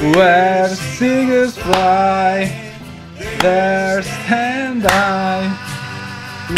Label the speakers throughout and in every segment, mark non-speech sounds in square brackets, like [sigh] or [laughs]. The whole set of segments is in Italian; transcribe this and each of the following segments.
Speaker 1: Where seagulls fly, there stand I.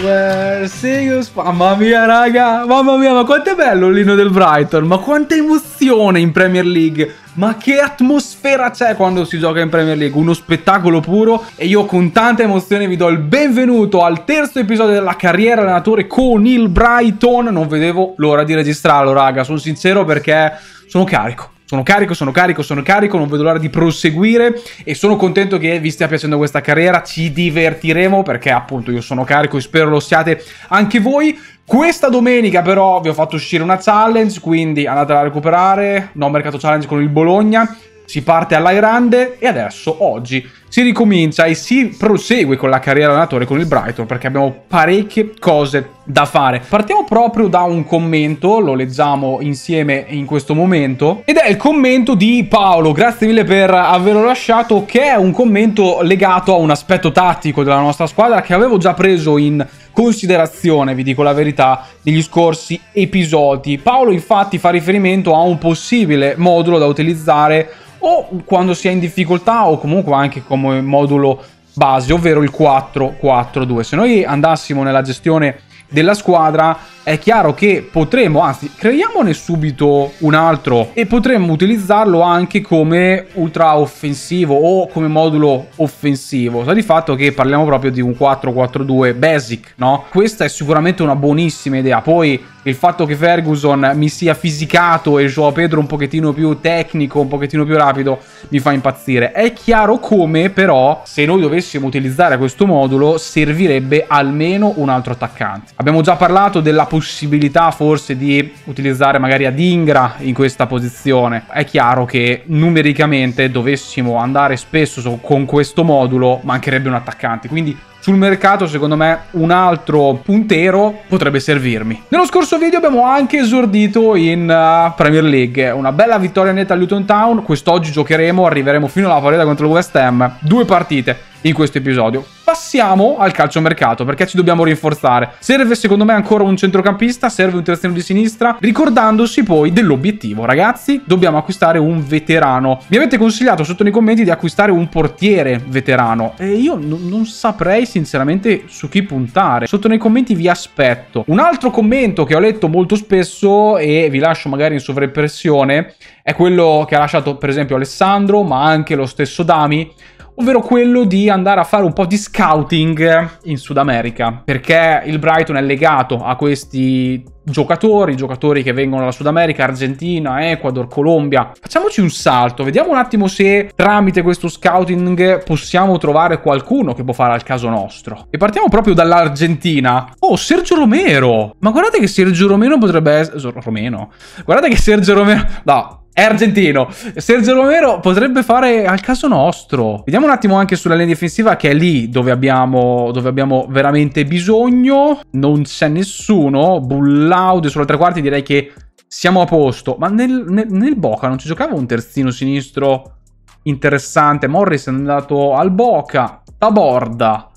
Speaker 1: Where seagulls Mamma mia, raga! Mamma mia, ma quanto è bello l'ino del Brighton! Ma quanta emozione in Premier League! Ma che atmosfera c'è quando si gioca in Premier League? Uno spettacolo puro e io con tanta emozione vi do il benvenuto al terzo episodio della carriera allenatore con il Brighton. Non vedevo l'ora di registrarlo, raga, sono sincero perché sono carico sono carico, sono carico, sono carico, non vedo l'ora di proseguire e sono contento che vi stia piacendo questa carriera, ci divertiremo perché appunto io sono carico e spero lo siate anche voi. Questa domenica però vi ho fatto uscire una challenge, quindi andatela a recuperare, no mercato challenge con il Bologna, si parte alla grande e adesso oggi si ricomincia e si prosegue con la carriera allenatore con il Brighton perché abbiamo parecchie cose da fare. Partiamo proprio da un commento, lo leggiamo insieme in questo momento, ed è il commento di Paolo, grazie mille per averlo lasciato, che è un commento legato a un aspetto tattico della nostra squadra che avevo già preso in considerazione, vi dico la verità, negli scorsi episodi. Paolo infatti fa riferimento a un possibile modulo da utilizzare o quando si è in difficoltà o comunque anche come modulo base, ovvero il 4-4-2. Se noi andassimo nella gestione della squadra è chiaro che potremmo, anzi creiamone subito un altro e potremmo utilizzarlo anche come ultra offensivo o come modulo offensivo. Sa di fatto che parliamo proprio di un 4-4-2 basic, no? Questa è sicuramente una buonissima idea. Poi il fatto che Ferguson mi sia fisicato e Joao Pedro un pochettino più tecnico, un pochettino più rapido, mi fa impazzire. È chiaro come però se noi dovessimo utilizzare questo modulo servirebbe almeno un altro attaccante. Abbiamo già parlato della possibilità forse di utilizzare magari ad Ingra in questa posizione. È chiaro che numericamente dovessimo andare spesso con questo modulo mancherebbe un attaccante, quindi sul mercato secondo me un altro puntero potrebbe servirmi. Nello scorso video abbiamo anche esordito in uh, Premier League, una bella vittoria netta a Luton Town, quest'oggi giocheremo, arriveremo fino alla partita contro il West Ham, due partite in questo episodio passiamo al calciomercato, perché ci dobbiamo rinforzare. Serve, secondo me, ancora un centrocampista, serve un terzino di sinistra, ricordandosi poi dell'obiettivo. Ragazzi, dobbiamo acquistare un veterano. Mi avete consigliato sotto nei commenti di acquistare un portiere veterano, e io non saprei sinceramente su chi puntare. Sotto nei commenti vi aspetto. Un altro commento che ho letto molto spesso, e vi lascio magari in sovrappressione è quello che ha lasciato per esempio Alessandro, ma anche lo stesso Dami, ovvero quello di andare a fare un po' di scouting in Sud America, perché il Brighton è legato a questi giocatori, giocatori che vengono dalla Sud America, Argentina, Ecuador, Colombia. Facciamoci un salto, vediamo un attimo se tramite questo scouting possiamo trovare qualcuno che può fare al caso nostro. E partiamo proprio dall'Argentina. Oh, Sergio Romero! Ma guardate che Sergio Romero potrebbe essere... Romero? Guardate che Sergio Romero... No, è argentino. Sergio Romero potrebbe fare al caso nostro. Vediamo un attimo anche sulla linea difensiva che è lì dove abbiamo, dove abbiamo veramente bisogno. Non c'è nessuno. Bullaud sulla tre quarti direi che siamo a posto. Ma nel, nel, nel Boca non ci giocava un terzino sinistro interessante. Morris è andato al Boca. Taborda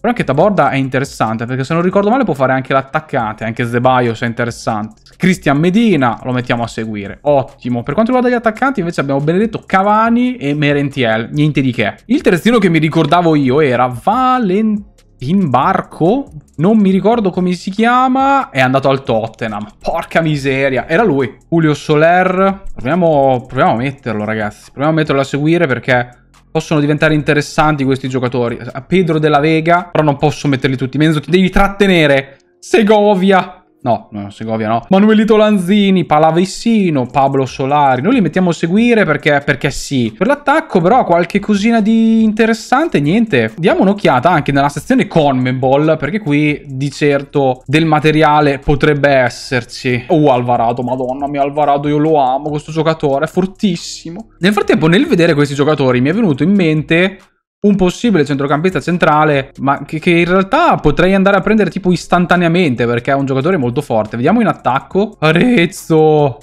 Speaker 1: però anche Taborda è interessante, perché se non ricordo male può fare anche l'attaccante, anche Zebaios è interessante. Christian Medina lo mettiamo a seguire, ottimo. Per quanto riguarda gli attaccanti invece abbiamo Benedetto Cavani e Merentiel, niente di che. Il terzino che mi ricordavo io era Valentin Barco, non mi ricordo come si chiama, è andato al Tottenham. Porca miseria, era lui, Julio Soler. Proviamo, proviamo a metterlo ragazzi, proviamo a metterlo a seguire perché... Possono diventare interessanti questi giocatori. Pedro della Vega, però non posso metterli tutti. Menzo, ti devi trattenere. Segovia, No, no, Segovia no. Manuelito Lanzini, Palavessino, Pablo Solari. Noi li mettiamo a seguire perché, perché sì. Per l'attacco però qualche cosina di interessante, niente. Diamo un'occhiata anche nella sezione Conmebol perché qui di certo del materiale potrebbe esserci. Oh Alvarado, madonna mia Alvarado, io lo amo questo giocatore, è fortissimo. Nel frattempo nel vedere questi giocatori mi è venuto in mente un possibile centrocampista centrale, ma che, che, in realtà potrei andare a prendere tipo istantaneamente perché è un giocatore molto forte. Vediamo in attacco. Arezzo!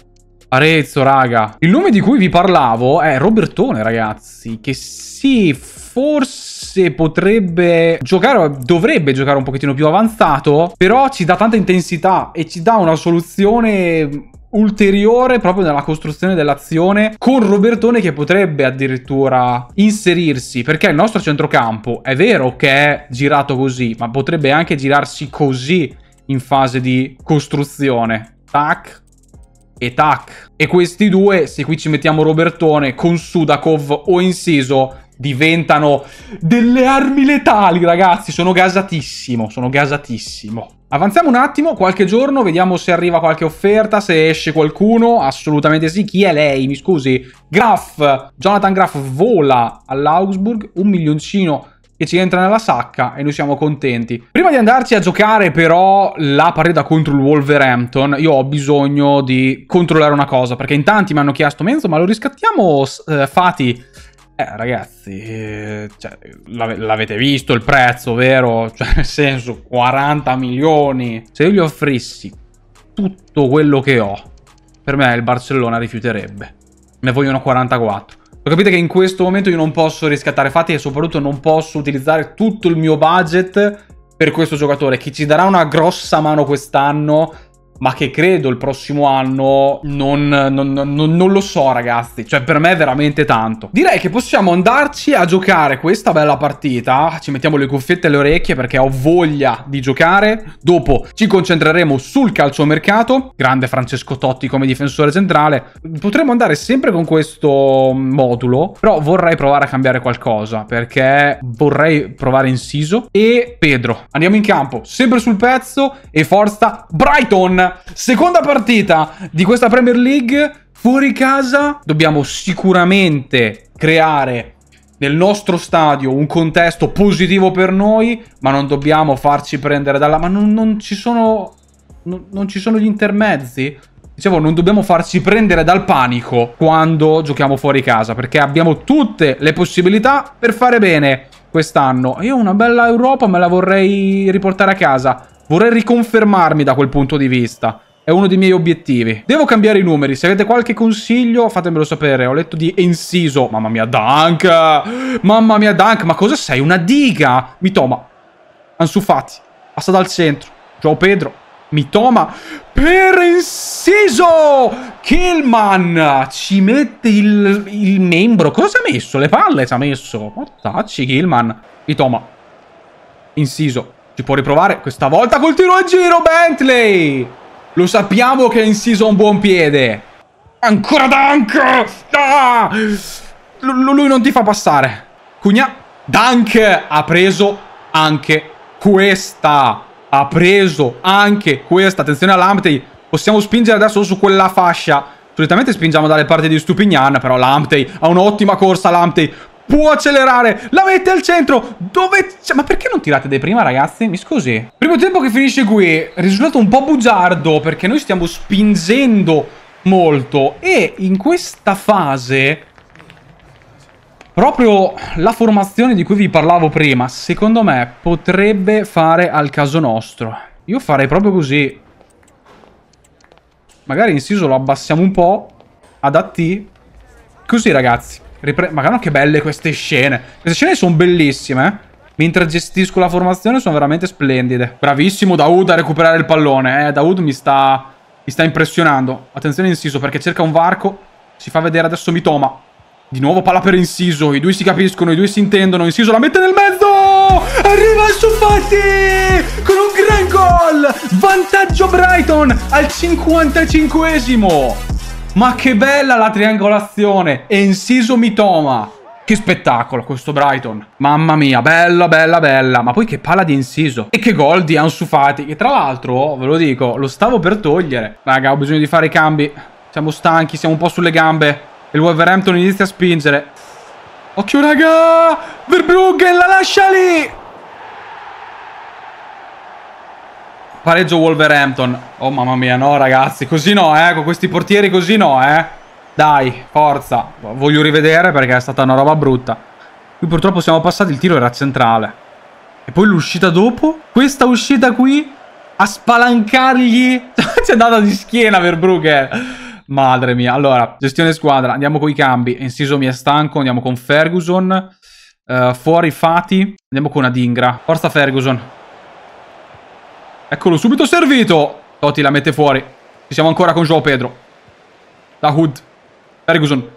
Speaker 1: Arezzo, raga. Il nome di cui vi parlavo è Robertone, ragazzi, che sì, forse potrebbe giocare, dovrebbe giocare un pochettino più avanzato, però ci dà tanta intensità e ci dà una soluzione ulteriore proprio nella costruzione dell'azione con Robertone che potrebbe addirittura inserirsi perché il nostro centrocampo è vero che è girato così ma potrebbe anche girarsi così in fase di costruzione tac e tac e questi due se qui ci mettiamo Robertone con Sudakov o Inciso diventano delle armi letali ragazzi sono gasatissimo sono gasatissimo Avanziamo un attimo, qualche giorno, vediamo se arriva qualche offerta, se esce qualcuno, assolutamente sì. Chi è lei? Mi scusi. Graf, Jonathan Graf vola all'Augsburg, un milioncino che ci entra nella sacca e noi siamo contenti. Prima di andarci a giocare però la partita contro il Wolverhampton, io ho bisogno di controllare una cosa, perché in tanti mi hanno chiesto, Menzo, ma lo riscattiamo eh, Fati? Eh, ragazzi, eh, cioè, l'avete visto il prezzo, vero? [laughs] Cioè, nel senso, 40 milioni. Se io gli offrissi tutto quello che ho, per me il Barcellona rifiuterebbe. Ne vogliono 44. Lo capite che in questo momento io non posso riscattare fatti e soprattutto non posso utilizzare tutto il mio budget per questo giocatore che ci darà una grossa mano quest'anno ma che credo il prossimo anno non, non, non, non, lo so ragazzi, cioè per me è veramente tanto. Direi che possiamo andarci a giocare questa bella partita, ci mettiamo le cuffiette alle orecchie perché ho voglia di giocare, dopo ci concentreremo sul calciomercato, grande Francesco Totti come difensore centrale, potremmo andare sempre con questo modulo, però vorrei provare a cambiare qualcosa perché vorrei provare Inciso e Pedro. Andiamo in campo, sempre sul pezzo e forza Brighton! Seconda partita di questa Premier League fuori casa. Dobbiamo sicuramente creare nel nostro stadio un contesto positivo per noi, ma non dobbiamo farci prendere dalla... Ma non, non ci sono... Non, non ci sono gli intermezzi? Dicevo, non dobbiamo farci prendere dal panico quando giochiamo fuori casa, perché abbiamo tutte le possibilità per fare bene quest'anno. Io una bella Europa me la vorrei riportare a casa. Vorrei riconfermarmi da quel punto di vista. È uno dei miei obiettivi. Devo cambiare i numeri. Se avete qualche consiglio, fatemelo sapere. Ho letto di Enciso. Mamma mia, Dunk! Mamma mia, Dunk! Ma cosa sei? Una diga! Mitoma. Ansufati. Passa dal centro. Joao Pedro. Mitoma. Per Enciso! Killman! Ci mette il, il membro. Cosa ha messo? Le palle ci ha messo. Portacci, Killman. Mitoma. Inciso. Ci può riprovare. Questa volta col tiro a giro Bentley. Lo sappiamo che è in season buon piede. Ancora Dunk! Ah! L lui non ti fa passare. Cugna. Dunk ha preso anche questa. Ha preso anche questa. Attenzione all'Amptey. Possiamo spingere adesso su quella fascia. Solitamente spingiamo dalle parti di Stupignan, però l'Amptey ha un'ottima corsa, l'Amptey può accelerare, la mette al centro, dove... ma perché non tirate dei prima ragazzi? Mi scusi. Primo tempo che finisce qui, risultato un po' bugiardo perché noi stiamo spingendo molto e in questa fase... Proprio la formazione di cui vi parlavo prima, secondo me, potrebbe fare al caso nostro. Io farei proprio così. Magari in siso lo abbassiamo un po'. Ad AT Così, ragazzi. Ripre Ma che belle queste scene. Queste scene sono bellissime, eh. Mentre gestisco la formazione sono veramente splendide. Bravissimo Daoud a recuperare il pallone, eh. Daoud mi sta, mi sta impressionando. Attenzione Insiso perché cerca un varco. Si fa vedere adesso Mitoma. Di nuovo palla per Insiso. I due si capiscono, i due si intendono. Insiso la mette nel mezzo! Arriva il Sufati! Con un gran gol! Vantaggio Brighton al 55esimo! Ma che bella la triangolazione! Enciso Mitoma! Che spettacolo questo Brighton. Mamma mia, bella, bella, bella. Ma poi che palla di inciso. E che gol di Ansu Che tra l'altro, oh, ve lo dico, lo stavo per togliere. Raga, ho bisogno di fare i cambi. Siamo stanchi, siamo un po' sulle gambe. E Il Wolverhampton inizia a spingere. Occhio, raga! Verbruggen, la lascia lì! Pareggio Wolverhampton. Oh mamma mia, no ragazzi. Così no, eh. Con questi portieri così no, eh. Dai, forza. Voglio rivedere perché è stata una roba brutta. Qui purtroppo siamo passati, il tiro era centrale. E poi l'uscita dopo? Questa uscita qui? A spalancargli? [laughs] C'è andata di schiena Verbrugge Madre mia. Allora, gestione squadra. Andiamo con i cambi. Inciso mi è stanco. Andiamo con Ferguson. Uh, fuori Fati. Andiamo con Adingra. Forza Ferguson. Eccolo subito servito. Totti la mette fuori. Ci siamo ancora con Joao Pedro. Da Hood. Ferguson.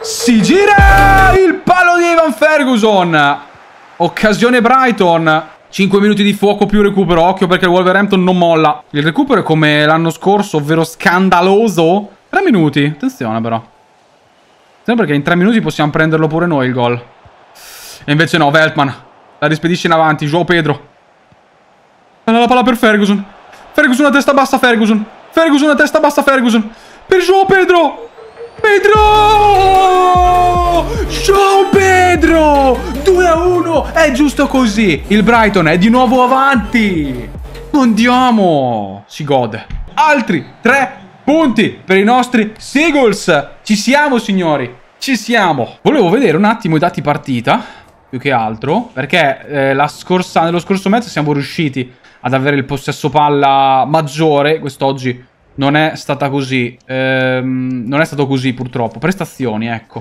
Speaker 1: Si gira il palo di Ivan Ferguson. Occasione Brighton. 5 minuti di fuoco più recupero. Occhio perché il Wolverhampton non molla. Il recupero è come l'anno scorso, ovvero scandaloso. 3 minuti. Attenzione però. Attenzione perché in 3 minuti possiamo prenderlo pure noi il gol. E invece no, Veltman. La rispedisce in avanti. Joao Pedro. Alla palla per Ferguson. Ferguson a testa bassa Ferguson. Ferguson a testa bassa Ferguson. Per João Pedro. Pedro! João Pedro! 2 a 1. È giusto così. Il Brighton è di nuovo avanti. Andiamo. Si gode. Altri 3 punti per i nostri Seagulls. Ci siamo signori. Ci siamo. Volevo vedere un attimo i dati partita più che altro, perché eh, scorsa, nello scorso mezzo siamo riusciti ad avere il possesso palla maggiore, quest'oggi non è stata così, ehm, non è stato così purtroppo. Prestazioni, ecco.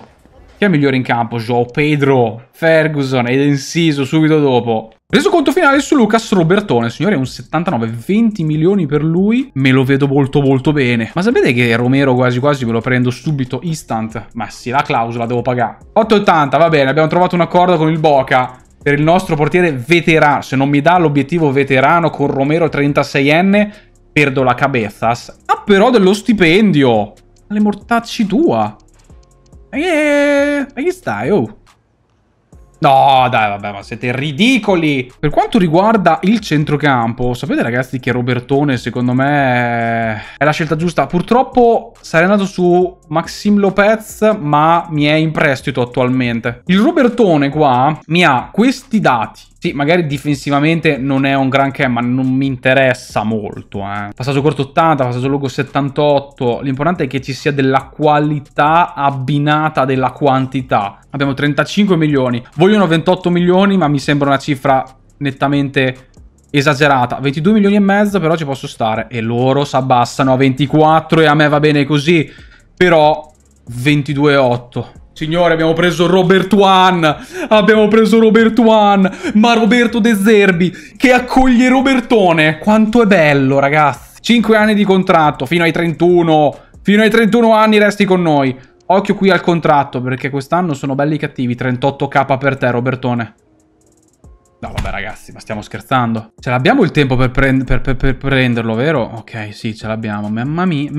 Speaker 1: Chi è il migliore in campo? Joao Pedro, Ferguson, Eden Siso subito dopo. Resoconto finale su Lucas Robertone, signore, un 79, 20 milioni per lui, me lo vedo molto molto bene. Ma sapete che Romero quasi quasi me lo prendo subito, instant? Ma sì, la clausola devo pagare. 8,80, va bene, abbiamo trovato un accordo con il Boca per il nostro portiere veterano. Se non mi dà l'obiettivo veterano con Romero 36enne, perdo la cabezas. Ah, però dello stipendio! Le mortacci tua! E chi stai, oh? No, dai, vabbè, ma siete ridicoli! Per quanto riguarda il centrocampo, sapete ragazzi che Robertone, secondo me, è la scelta giusta. Purtroppo sarei andato su Maxim Lopez, ma mi è in prestito attualmente. Il Robertone qua mi ha questi dati. Sì, magari difensivamente non è un granché, ma non mi interessa molto. Eh. Passaggio corto 80, passaggio lungo 78. L'importante è che ci sia della qualità abbinata della quantità. Abbiamo 35 milioni. Vogliono 28 milioni, ma mi sembra una cifra nettamente esagerata 22 milioni e mezzo però ci posso stare e loro si abbassano a 24 e a me va bene così però 22-8. Signore, abbiamo preso Robert One. Abbiamo preso Robert One. Ma Roberto De Zerbi, che accoglie Robertone. Quanto è bello, ragazzi. 5 anni di contratto, fino ai 31. Fino ai 31 anni resti con noi. Occhio qui al contratto, perché quest'anno sono belli cattivi. 38k per te, Robertone. No, vabbè, ragazzi, ma stiamo scherzando. Ce l'abbiamo il tempo per, prend per, per, per, prenderlo, vero? Ok, sì, ce l'abbiamo. Mamma mia.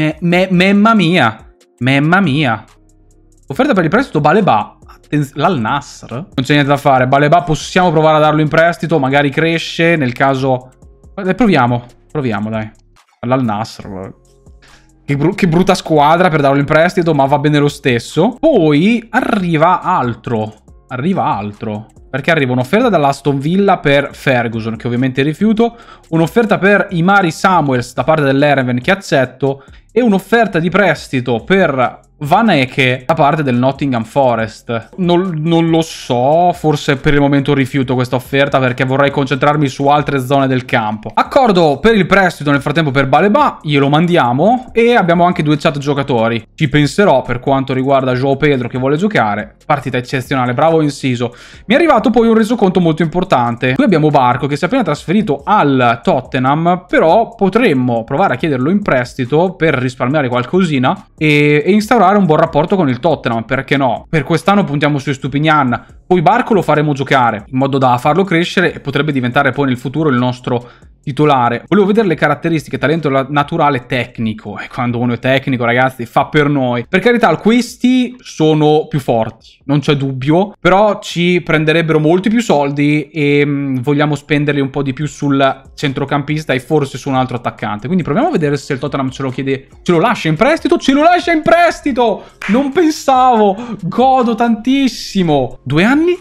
Speaker 1: Mamma mia. Mamma mia. Offerta per il prestito Baleba. L'Al Nasr? Non c'è niente da fare. Baleba possiamo provare a darlo in prestito. Magari cresce. Nel caso... Dai, proviamo. Proviamo, dai. L'Al Nasr. Che, br che brutta squadra per darlo in prestito, ma va bene lo stesso. Poi arriva altro. Arriva altro perché arriva un'offerta dall'Aston Villa per Ferguson, che ovviamente rifiuto, un'offerta per Imari Samuels da parte dell'Ereven che accetto, e un'offerta di prestito per Van Eke da parte del Nottingham Forest. Non, non, lo so, forse per il momento rifiuto questa offerta perché vorrei concentrarmi su altre zone del campo. Accordo per il prestito nel frattempo per Baleba, glielo mandiamo e abbiamo anche due chat giocatori. Ci penserò per quanto riguarda Joao Pedro che vuole giocare. Partita eccezionale, bravo Insiso. Mi è arrivato poi un resoconto molto importante. Qui abbiamo Barco che si è appena trasferito al Tottenham, però potremmo provare a chiederlo in prestito per risparmiare qualcosina e, e instaurare un buon rapporto con il Tottenham, perché no? Per quest'anno puntiamo su Stupignan, poi Barco lo faremo giocare in modo da farlo crescere e potrebbe diventare poi nel futuro il nostro titolare. Volevo vedere le caratteristiche, talento naturale tecnico. E eh, quando uno è tecnico, ragazzi, fa per noi. Per carità, questi sono più forti, non c'è dubbio. Però ci prenderebbero molti più soldi e mh, mm, vogliamo spenderli un po' di più sul centrocampista e forse su un altro attaccante. Quindi proviamo a vedere se il Tottenham ce lo chiede. Ce lo lascia in prestito? Ce lo lascia in prestito! Non pensavo! Godo tantissimo! Due anni anni?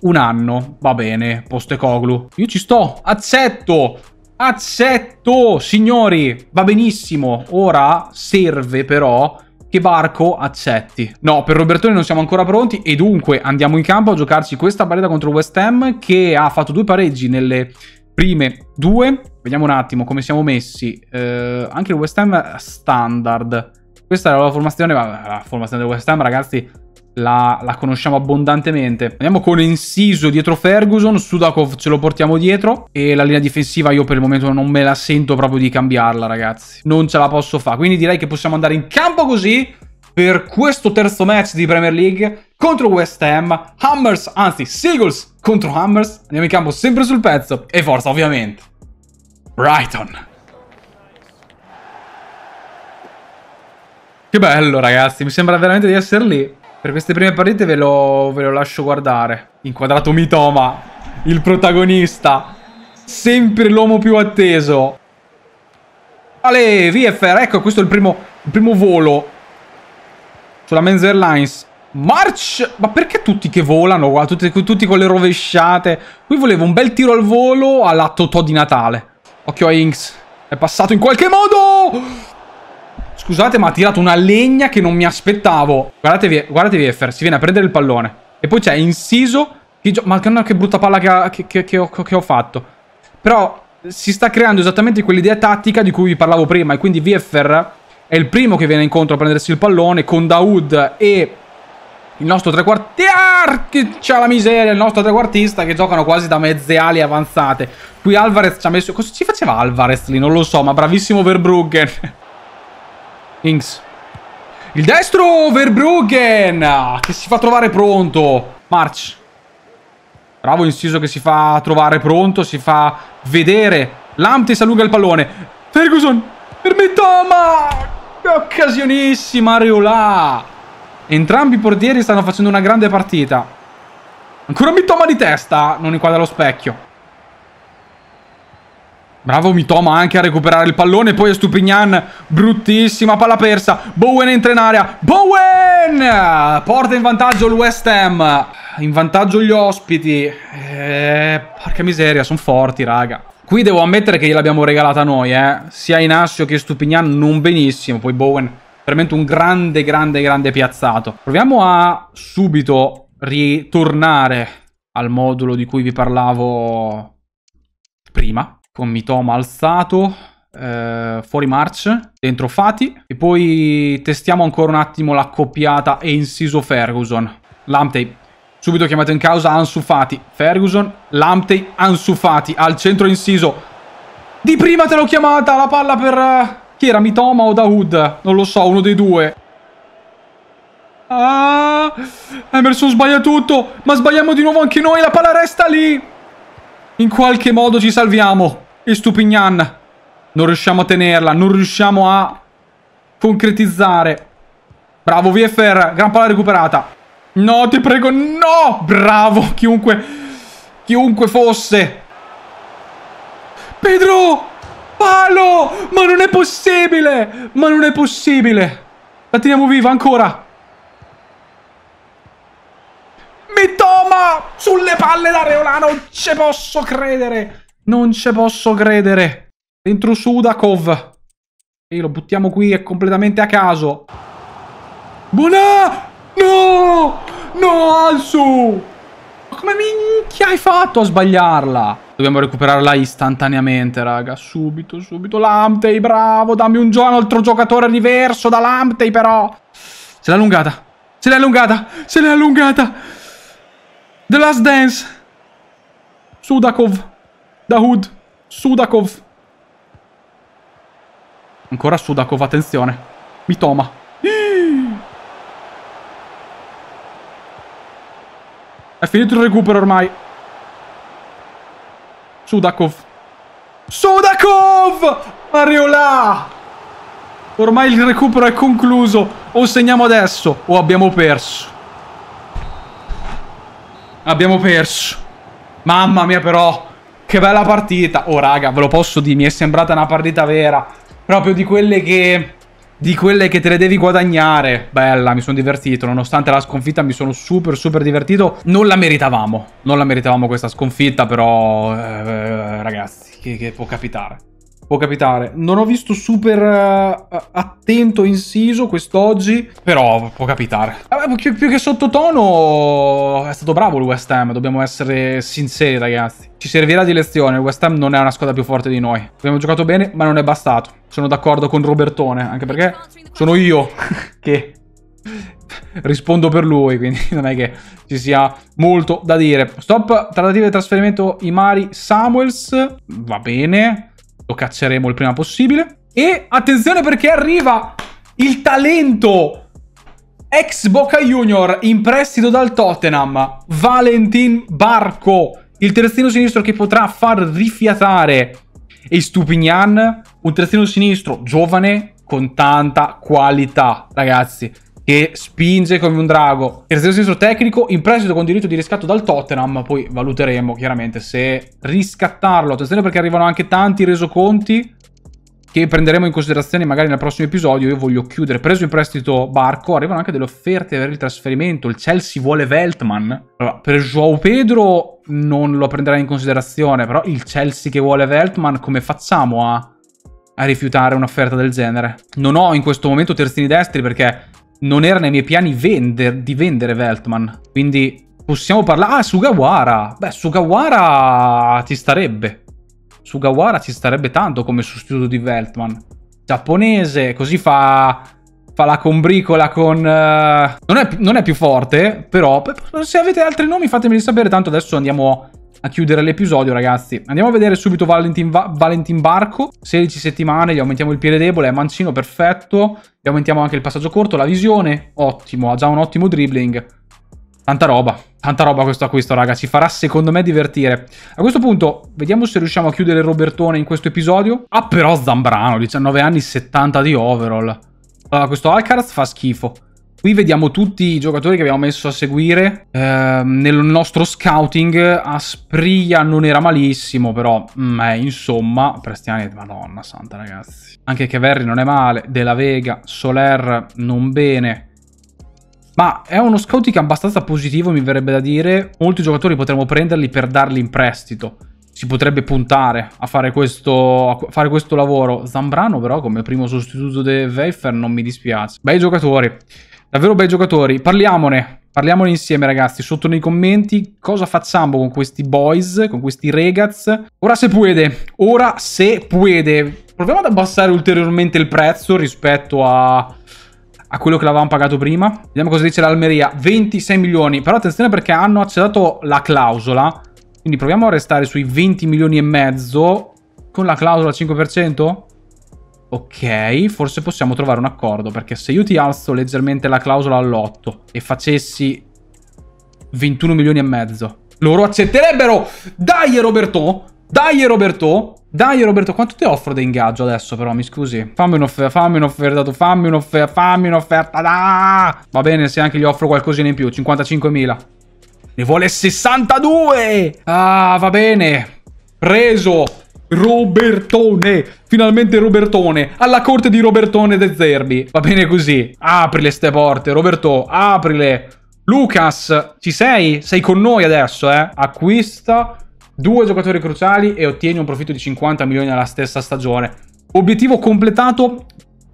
Speaker 1: Un anno, va bene, poste coglu. Io ci sto, accetto, accetto, signori, va benissimo. Ora serve però che Barco accetti. No, per Robertone non siamo ancora pronti e dunque andiamo in campo a giocarci questa partita contro West Ham che ha fatto due pareggi nelle prime due. Vediamo un attimo come siamo messi. Eh, anche il West Ham standard. Questa era la formazione, ma la formazione del West Ham, ragazzi, la, la, conosciamo abbondantemente. Andiamo con Inciso dietro Ferguson, Sudakov ce lo portiamo dietro e la linea difensiva io per il momento non me la sento proprio di cambiarla ragazzi, non ce la posso fare, quindi direi che possiamo andare in campo così per questo terzo match di Premier League contro West Ham, Hammers, anzi Seagulls contro Hammers, andiamo in campo sempre sul pezzo e forza ovviamente Brighton. Che bello ragazzi, mi sembra veramente di essere lì. Per queste prime partite ve lo, ve lo lascio guardare. Inquadrato Mitoma, il protagonista. Sempre l'uomo più atteso. Ale, VFR, ecco, questo è il primo, il primo volo. Sulla Men's Airlines. March! Ma perché tutti che volano qua? Tutti, tutti, con le rovesciate. Qui volevo un bel tiro al volo alla Totò di Natale. Occhio a Inks. È passato in qualche modo! Scusate ma ha tirato una legna che non mi aspettavo. Guardatevi, guardatevi Effer, si viene a prendere il pallone. E poi c'è Inciso, che ma che, che brutta palla che, ha, che, che, ho, che ho fatto. Però si sta creando esattamente quell'idea tattica di cui vi parlavo prima e quindi VFR è il primo che viene incontro a prendersi il pallone con Daoud e il nostro trequartista che c'ha la miseria, il nostro trequartista che giocano quasi da mezze ali avanzate. Qui Alvarez ci ha messo... Cosa ci faceva Alvarez lì? Non lo so, ma bravissimo Verbruggen. Ings. Il destro Verbruggen che si fa trovare pronto. March. Bravo Inciso che si fa trovare pronto, si fa vedere. Lamptis allunga il pallone. Ferguson per Mitoma. Occasionissima Reolà. Entrambi i portieri stanno facendo una grande partita. Ancora Mitoma di testa, non inquadra lo specchio. Bravo Mitoma anche a recuperare il pallone. Poi Stupignan, bruttissima palla persa. Bowen entra in area. Bowen! Porta in vantaggio il West Ham. In vantaggio gli ospiti. Eh, porca miseria, sono forti, raga. Qui devo ammettere che gliel'abbiamo regalata noi, eh. Sia Inassio che Stupignan non benissimo. Poi Bowen, veramente un grande, grande, grande piazzato. Proviamo a subito ritornare al modulo di cui vi parlavo prima con Mitoma alzato, eh, fuori March, dentro Fati e poi testiamo ancora un attimo la coppiata e inciso Ferguson. Lamptey subito chiamato in causa Ansu Fati, Ferguson, Lamptey, Ansu Fati al centro inciso. Di prima te l'ho chiamata la palla per eh, chi era Mitoma o Dahoud, non lo so, uno dei due. Ah, Emerson sbaglia tutto, ma sbagliamo di nuovo anche noi, la palla resta lì. In qualche modo ci salviamo. E Stupignan. Non riusciamo a tenerla. Non riusciamo a concretizzare. Bravo VFR. Gran palla recuperata. No, ti prego, no! Bravo, chiunque... Chiunque fosse. Pedro! Palo! Ma non è possibile! Ma non è possibile! La teniamo viva ancora! Mi toma Sulle palle da Reolano! Non ci posso credere! Non ci posso credere. Dentro Sudakov. E lo buttiamo qui, è completamente a caso. Buona! No! No, Alsu! Ma come minchia hai fatto a sbagliarla? Dobbiamo recuperarla istantaneamente, raga. Subito, subito. Lamptey, bravo. Dammi un, giorno altro giocatore diverso da Lamptey, però. Se l'è allungata. Se l'è allungata. Se l'è allungata. The Last Dance. Sudakov. Dahoud, Sudakov. Ancora Sudakov, attenzione. Mitoma. Iii. È finito il recupero ormai. Sudakov. Sudakov! Mario là! Ormai il recupero è concluso. O segniamo adesso o abbiamo perso. Abbiamo perso. Mamma mia però che bella partita. Oh, raga, ve lo posso dire, mi è sembrata una partita vera. Proprio di quelle che... Di quelle che te le devi guadagnare. Bella, mi sono divertito. Nonostante la sconfitta mi sono super super divertito. Non la meritavamo. Non la meritavamo questa sconfitta, però... Eh, eh ragazzi, che, che può capitare può capitare. Non ho visto super uh, attento, inciso quest'oggi, però può capitare. Uh, più, più, che sottotono è stato bravo il West Ham, dobbiamo essere sinceri ragazzi. Ci servirà di lezione, il West Ham non è una squadra più forte di noi. Abbiamo giocato bene, ma non è bastato. Sono d'accordo con Robertone, anche perché sono io [laughs] che rispondo per lui, quindi [laughs] non è che ci sia molto da dire. Stop, trattative di trasferimento Imari Samuels, va bene. Lo cacceremo il prima possibile. E attenzione perché arriva il talento ex Boca Junior in prestito dal Tottenham, Valentin Barco, il terzino sinistro che potrà far rifiatare e Stupignan, un terzino sinistro giovane con tanta qualità, ragazzi che spinge come un drago. Terzino sinistro tecnico in prestito con diritto di riscatto dal Tottenham, poi valuteremo chiaramente se riscattarlo. Attenzione perché arrivano anche tanti resoconti che prenderemo in considerazione magari nel prossimo episodio. Io voglio chiudere. Preso in prestito Barco, arrivano anche delle offerte per il trasferimento. Il Chelsea vuole Veltman. Allora, per João Pedro non lo prenderà in considerazione, però il Chelsea che vuole Veltman, come facciamo a a rifiutare un'offerta del genere. Non ho in questo momento terzini destri perché non era nei miei piani vender, di vendere Veltman. Quindi possiamo parlare... Ah, Sugawara! Beh, Sugawara ci starebbe. Sugawara ci starebbe tanto come sostituto di Veltman. Giapponese, così fa... Fa la combricola con... Uh... Non, è, non, è, più forte, però... Se avete altri nomi fatemeli sapere, tanto adesso andiamo a chiudere l'episodio, ragazzi. Andiamo a vedere subito Valentin, Va Valentin Barco, 16 settimane, gli aumentiamo il piede debole, è mancino, perfetto. Gli aumentiamo anche il passaggio corto, la visione, ottimo, ha già un ottimo dribbling. Tanta roba, tanta roba questo acquisto, raga, ci farà secondo me divertire. A questo punto, vediamo se riusciamo a chiudere Robertone in questo episodio. Ha ah, però Zambrano, 19 anni, 70 di overall. Allora, questo Alcaraz fa schifo. Qui vediamo tutti i giocatori che abbiamo messo a seguire. Eh, nel nostro scouting Aspriglia non era malissimo, però mm, eh, insomma, Prestiani, madonna santa ragazzi. Anche Cheverri non è male, Della Vega, Soler non bene. Ma è uno scouting abbastanza positivo, mi verrebbe da dire. Molti giocatori potremmo prenderli per darli in prestito si potrebbe puntare a fare questo, a fare questo lavoro. Zambrano però come primo sostituto di Weifer non mi dispiace. Bei giocatori. Davvero bei giocatori, parliamone, parliamone insieme ragazzi, sotto nei commenti cosa facciamo con questi boys, con questi regaz. Ora se puede, ora se puede. Proviamo ad abbassare ulteriormente il prezzo rispetto a a quello che l'avevamo pagato prima. Vediamo cosa dice l'Almeria. 26 milioni, però attenzione perché hanno accettato la clausola. Quindi proviamo a restare sui 20 milioni e mezzo con la clausola 5%. Ok, forse possiamo trovare un accordo, perché se io ti alzo leggermente la clausola all'8 e facessi 21 milioni e mezzo, loro accetterebbero! Dai Roberto! Dai Roberto! Dai Roberto, quanto ti offro da ingaggio adesso però, mi scusi? Fammi un'offerta, fammi un'offerta, fammi un'offerta, fammi un'offerta, Va bene se anche gli offro qualcosina in più, 55.000. Ne vuole 62! Ah, va bene! Preso! Robertone, finalmente Robertone, alla corte di Robertone De Zerbi. Va bene così, aprile ste porte, Roberto, aprile. Lucas, ci sei? Sei con noi adesso, eh? Acquista due giocatori cruciali e ottieni un profitto di 50 milioni Nella stessa stagione. Obiettivo completato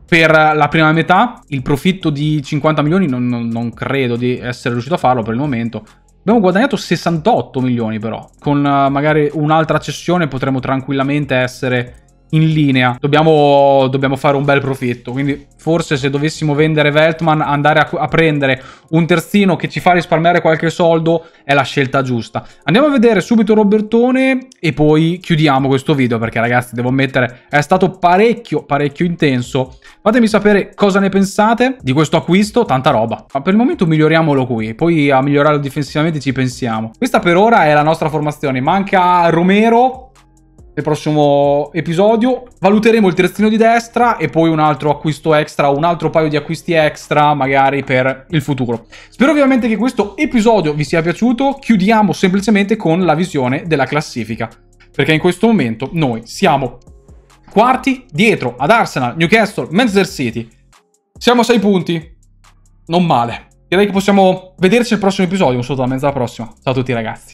Speaker 1: per la prima metà, il profitto di 50 milioni non, non, non credo di essere riuscito a farlo per il momento, Abbiamo guadagnato 68 milioni però, con eh, magari un'altra cessione potremmo tranquillamente essere in linea. Dobbiamo, dobbiamo, fare un bel profitto. Quindi forse se dovessimo vendere Veltman, andare a, a, prendere un terzino che ci fa risparmiare qualche soldo è la scelta giusta. Andiamo a vedere subito Robertone e poi chiudiamo questo video perché ragazzi devo ammettere è stato parecchio parecchio intenso. Fatemi sapere cosa ne pensate di questo acquisto, tanta roba. Ma per il momento miglioriamolo qui, poi a migliorarlo difensivamente ci pensiamo. Questa per ora è la nostra formazione. Manca Romero nel prossimo episodio. Valuteremo il terzino di destra e poi un altro acquisto extra, un altro paio di acquisti extra magari per il futuro. Spero ovviamente che questo episodio vi sia piaciuto. Chiudiamo semplicemente con la visione della classifica. Perché in questo momento noi siamo quarti dietro ad Arsenal, Newcastle, Manchester City. Siamo a 6 punti. Non male. Direi che possiamo vederci al prossimo episodio. Un saluto da mezza alla prossima. Ciao a tutti ragazzi.